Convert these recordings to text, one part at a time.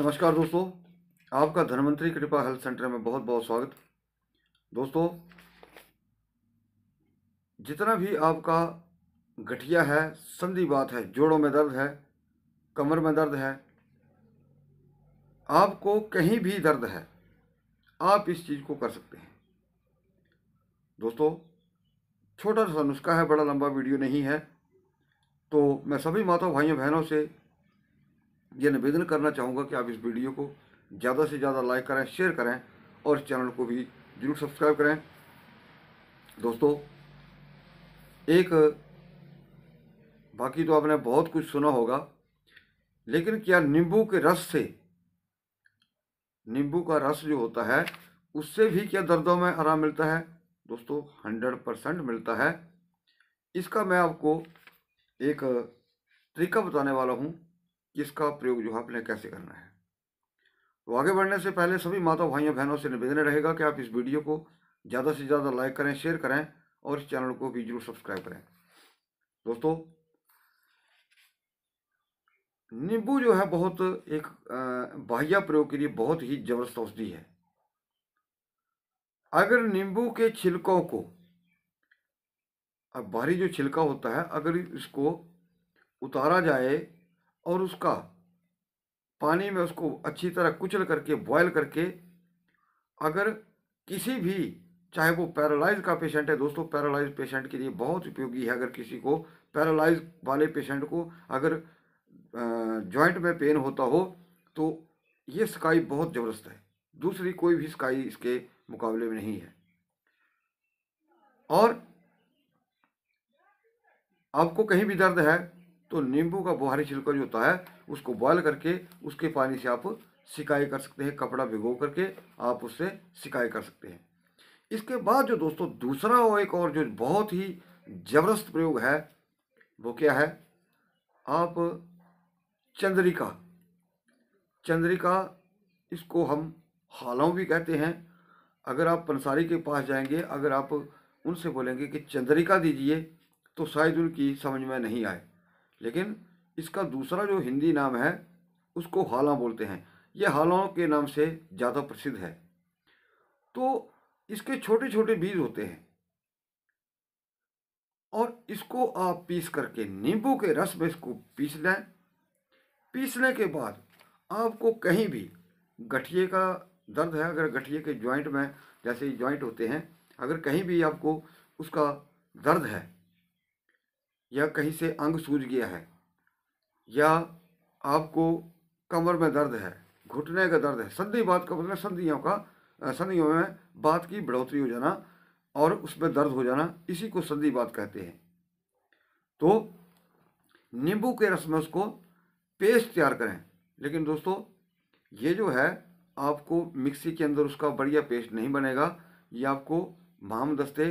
नमस्कार दोस्तों आपका धनवंतरी कृपा हेल्थ सेंटर में बहुत बहुत स्वागत दोस्तों जितना भी आपका गठिया है संधि बात है जोड़ों में दर्द है कमर में दर्द है आपको कहीं भी दर्द है आप इस चीज़ को कर सकते हैं दोस्तों छोटा सा नुस्खा है बड़ा लंबा वीडियो नहीं है तो मैं सभी माता भाइयों बहनों से ये निवेदन करना चाहूँगा कि आप इस वीडियो को ज़्यादा से ज़्यादा लाइक करें शेयर करें और चैनल को भी जरूर सब्सक्राइब करें दोस्तों एक बाकी तो आपने बहुत कुछ सुना होगा लेकिन क्या नींबू के रस से नींबू का रस जो होता है उससे भी क्या दर्दों में आराम मिलता है दोस्तों हंड्रेड परसेंट मिलता है इसका मैं आपको एक तरीका बताने वाला हूँ इसका प्रयोग जो है आपने कैसे करना है तो आगे बढ़ने से पहले सभी माता भाइयों बहनों से निवेदन रहेगा कि आप इस वीडियो को ज़्यादा से ज़्यादा लाइक करें शेयर करें और इस चैनल को भी जरूर सब्सक्राइब करें दोस्तों नींबू जो है बहुत एक बाह्य प्रयोग के लिए बहुत ही जबरदस्त औषधि है अगर नींबू के छिलकों को बाहरी जो छिलका होता है अगर इसको उतारा जाए और उसका पानी में उसको अच्छी तरह कुचल करके बॉयल करके अगर किसी भी चाहे वो पैरालाइज का पेशेंट है दोस्तों पैरालाइज पेशेंट के लिए बहुत उपयोगी है अगर किसी को पैरालाइज वाले पेशेंट को अगर जॉइंट में पेन होता हो तो ये स्काई बहुत ज़बरदस्त है दूसरी कोई भी स्काई इसके मुकाबले में नहीं है और आपको कहीं भी दर्द है तो नींबू का बुहारी छिलका जो होता है उसको बॉयल करके उसके पानी से आप सिकाई कर सकते हैं कपड़ा भिगो करके आप उससे सिकाई कर सकते हैं इसके बाद जो दोस्तों दूसरा और एक और जो बहुत ही ज़बरदस्त प्रयोग है वो क्या है आप चंद्रिका चंद्रिका इसको हम हालों भी कहते हैं अगर आप पंसारी के पास जाएंगे अगर आप उनसे बोलेंगे कि चंद्रिका दीजिए तो शायद उनकी समझ में नहीं आए लेकिन इसका दूसरा जो हिंदी नाम है उसको हाला बोलते हैं ये हालों के नाम से ज़्यादा प्रसिद्ध है तो इसके छोटे छोटे बीज होते हैं और इसको आप पीस करके नींबू के रस में इसको पीस लें पीसने के बाद आपको कहीं भी गठिए का दर्द है अगर गठिए के जॉइंट में जैसे जॉइंट होते हैं अगर कहीं भी आपको उसका दर्द है या कहीं से अंग सूज गया है या आपको कमर में दर्द है घुटने का दर्द है संधि बात का मतलब संधियों का संधियों में बात की बढ़ोतरी हो जाना और उसमें दर्द हो जाना इसी को संधि बात कहते हैं तो नींबू के रस में उसको पेस्ट तैयार करें लेकिन दोस्तों ये जो है आपको मिक्सी के अंदर उसका बढ़िया पेस्ट नहीं बनेगा ये आपको माम दस्ते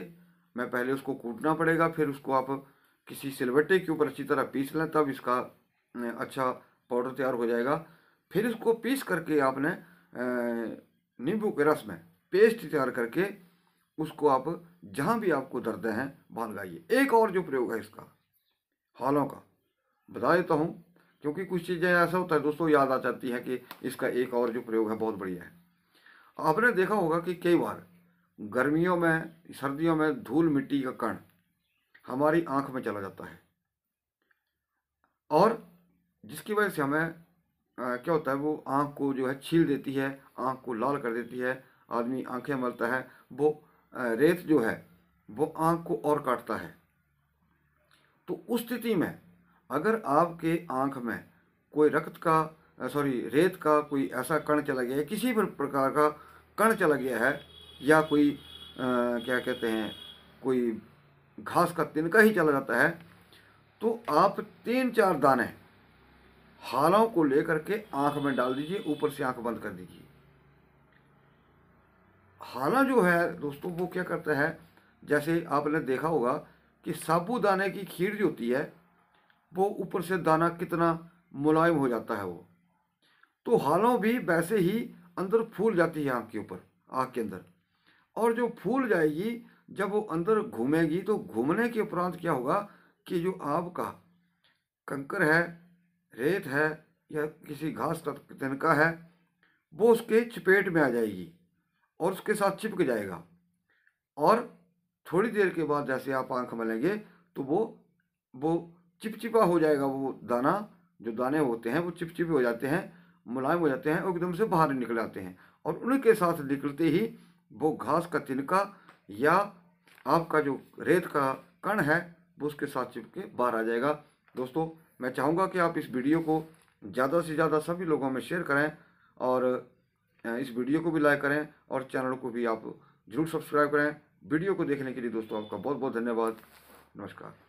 में पहले उसको कूटना पड़ेगा फिर उसको आप किसी सिलवटे के ऊपर अच्छी तरह पीस लें तब इसका अच्छा पाउडर तैयार हो जाएगा फिर इसको पीस करके आपने नींबू के रस में पेस्ट तैयार करके उसको आप जहाँ भी आपको दर्द हैं वहाँ लगाइए एक और जो प्रयोग है इसका हालों का बता देता हूँ क्योंकि कुछ चीज़ें ऐसा होता है दोस्तों याद आ जाती है कि इसका एक और जो प्रयोग है बहुत बढ़िया है आपने देखा होगा कि कई बार गर्मियों में सर्दियों में धूल मिट्टी का कण हमारी आंख में चला जाता है और जिसकी वजह से हमें आ, क्या होता है वो आंख को जो है छील देती है आंख को लाल कर देती है आदमी आंखें मलता है वो रेत जो है वो आंख को और काटता है तो उस स्थिति में अगर आपके आंख में कोई रक्त का सॉरी रेत का कोई ऐसा कण चला गया है किसी भी प्रकार का कण चला गया है या कोई आ, क्या कहते हैं कोई घास का तिनका ही चला जाता है तो आप तीन चार दाने हालों को लेकर के आंख में डाल दीजिए ऊपर से आंख बंद कर दीजिए हाला जो है दोस्तों वो क्या करता है जैसे आपने देखा होगा कि साबूदाने की खीर जो होती है वो ऊपर से दाना कितना मुलायम हो जाता है वो तो हालों भी वैसे ही अंदर फूल जाती है आँख के ऊपर आँख के अंदर और जो फूल जाएगी जब वो अंदर घूमेगी तो घूमने के उपरांत क्या होगा कि जो आपका कंकर है रेत है या किसी घास का तनका है वो उसके चपेट में आ जाएगी और उसके साथ चिपक जाएगा और थोड़ी देर के बाद जैसे आप आंख मलेंगे तो वो वो चिपचिपा हो जाएगा वो दाना जो दाने होते हैं वो चिपचिपे हो जाते हैं मुलायम हो जाते हैं और एकदम से बाहर निकल आते हैं और उनके साथ निकलते ही वो घास का तिनका या आपका जो रेत का कण है वो उसके साथ चिपके बाहर आ जाएगा दोस्तों मैं चाहूँगा कि आप इस वीडियो को ज़्यादा से ज़्यादा सभी लोगों में शेयर करें और इस वीडियो को भी लाइक करें और चैनल को भी आप जरूर सब्सक्राइब करें वीडियो को देखने के लिए दोस्तों आपका बहुत बहुत धन्यवाद नमस्कार